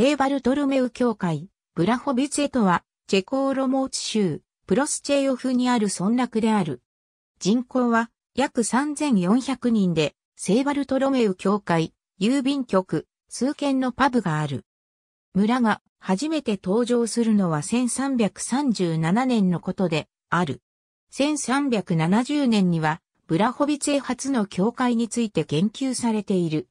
聖バルトルメウ教会、ブラホビツェとは、チェコーロモーツ州、プロスチェヨフにある村落である。人口は約3400人で、聖バルトロメウ教会、郵便局、数軒のパブがある。村が初めて登場するのは1337年のことである。1370年には、ブラホビツェ初の教会について言及されている。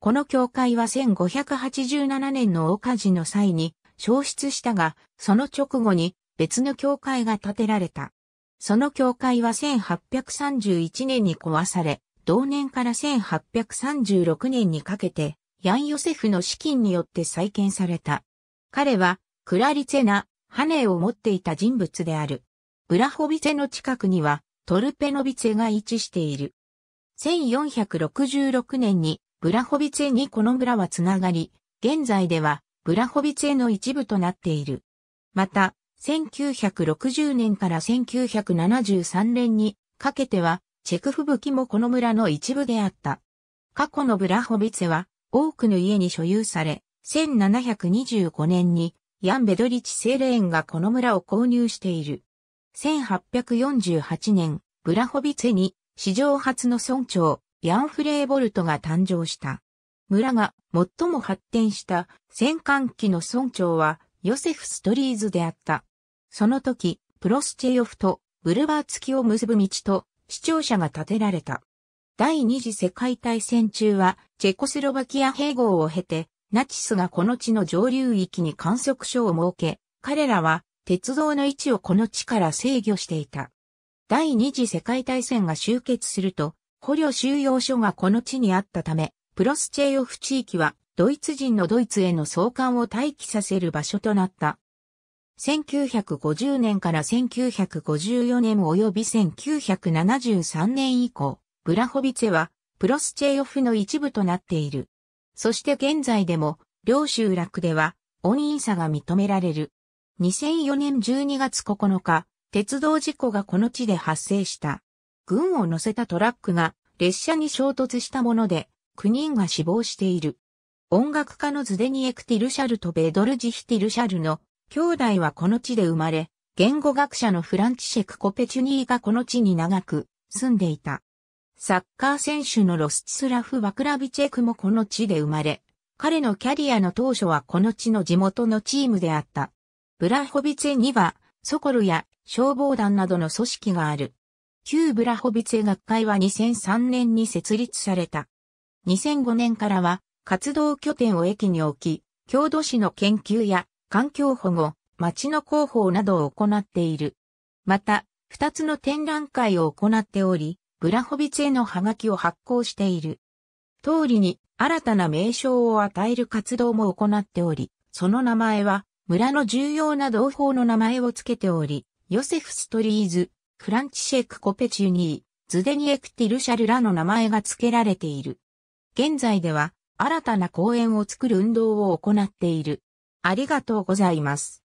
この教会は1587年の大火事の際に消失したが、その直後に別の教会が建てられた。その教会は1831年に壊され、同年から1836年にかけて、ヤン・ヨセフの資金によって再建された。彼は、クラリツェナ、ハネを持っていた人物である。ブラホビツェの近くには、トルペノビツェが位置している。1466年にブラホビツェにこの村はつながり、現在ではブラホビツェの一部となっている。また、1960年から1973年にかけては、チェク吹雪もこの村の一部であった。過去のブラホビツェは多くの家に所有され、1725年にヤン・ベドリチ・セーレーンがこの村を購入している。1848年、ブラホビツェに史上初の村長、ヤンフレーボルトが誕生した。村が最も発展した戦艦機の村長はヨセフ・ストリーズであった。その時、プロスチェヨフとブルバー付きを結ぶ道と視聴者が建てられた。第二次世界大戦中はチェコスロバキア併合を経てナチスがこの地の上流域に観測所を設け、彼らは鉄道の位置をこの地から制御していた。第二次世界大戦が終結すると、捕虜収容所がこの地にあったため、プロスチェヨフ地域はドイツ人のドイツへの送還を待機させる場所となった。1950年から1954年及び1973年以降、ブラホビツェはプロスチェヨフの一部となっている。そして現在でも、両集落では、音韻差が認められる。2004年12月9日、鉄道事故がこの地で発生した。軍を乗せたトラックが列車に衝突したもので、9人が死亡している。音楽家のズデニエク・ティルシャルとベドルジヒ・ティルシャルの兄弟はこの地で生まれ、言語学者のフランチシェク・コペチュニーがこの地に長く住んでいた。サッカー選手のロスチスラフ・ワクラビチェクもこの地で生まれ、彼のキャリアの当初はこの地の地元のチームであった。ブラホビツェには、ソコルや消防団などの組織がある。旧ブラホビツェ学会は2003年に設立された。2005年からは活動拠点を駅に置き、郷土史の研究や環境保護、町の広報などを行っている。また、二つの展覧会を行っており、ブラホビツェのハガキを発行している。通りに新たな名称を与える活動も行っており、その名前は村の重要な同胞の名前を付けており、ヨセフ・ストリーズ、フランチシェイク・コペチュニー、ズデニエクティル・シャルらの名前が付けられている。現在では、新たな公園を作る運動を行っている。ありがとうございます。